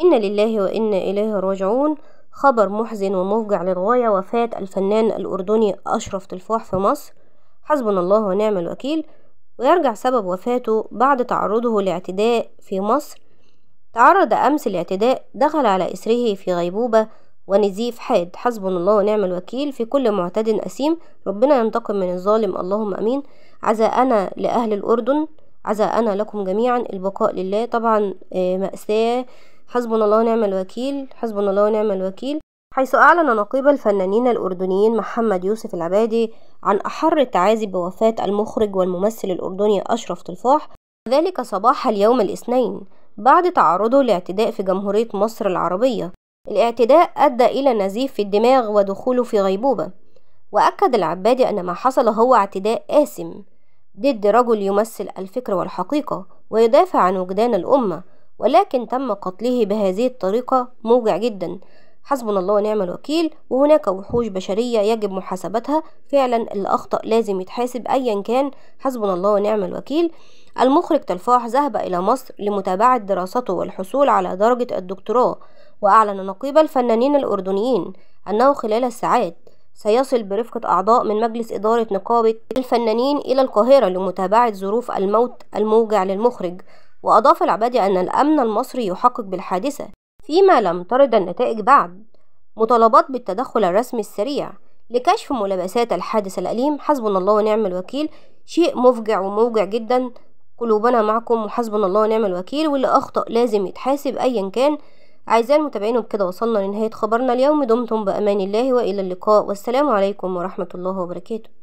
إن لله وإنا إليه راجعون خبر محزن ومفجع للغاية وفاة الفنان الأردني أشرف تلفاح في مصر حسبنا الله ونعم الوكيل ويرجع سبب وفاته بعد تعرضه لاعتداء في مصر تعرض أمس الاعتداء دخل على إسره في غيبوبة ونزيف حاد حسبنا الله ونعم الوكيل في كل معتد أثيم ربنا ينتقم من الظالم اللهم أمين عزاءنا لأهل الأردن عزاءنا لكم جميعا البقاء لله طبعا آه، مأساة حسبنا الله ونعم الوكيل حسبنا الله ونعم الوكيل حيث أعلن نقيب الفنانين الأردنيين محمد يوسف العبادي عن أحر التعازي بوفاة المخرج والممثل الأردني أشرف تلفاح ذلك صباح اليوم الاثنين بعد تعرضه لاعتداء في جمهورية مصر العربية الاعتداء أدى إلى نزيف في الدماغ ودخوله في غيبوبة وأكد العبادي أن ما حصل هو اعتداء آسم ضد رجل يمثل الفكر والحقيقة ويدافع عن وجدان الأمة ولكن تم قتله بهذه الطريقة موجع جدا حسبنا الله ونعم الوكيل وهناك وحوش بشرية يجب محاسبتها فعلا اللي أخطأ لازم يتحاسب أيا كان حسبنا الله ونعم الوكيل المخرج تلفاح ذهب إلى مصر لمتابعة دراسته والحصول على درجة الدكتوراه وأعلن نقيب الفنانين الأردنيين أنه خلال الساعات سيصل برفقة أعضاء من مجلس إدارة نقابة الفنانين إلى القاهرة لمتابعة ظروف الموت الموجع للمخرج وأضاف العبادي أن الأمن المصري يحقق بالحادثة فيما لم ترد النتائج بعد مطالبات بالتدخل الرسمي السريع لكشف ملابسات الحادث الأليم حسبنا الله ونعم الوكيل شيء مفجع وموجع جدا قلوبنا معكم وحسبنا الله ونعم الوكيل واللي أخطأ لازم يتحاسب أيا كان أعزائي المتابعين وبكده وصلنا لنهاية خبرنا اليوم دمتم بأمان الله وإلى اللقاء والسلام عليكم ورحمة الله وبركاته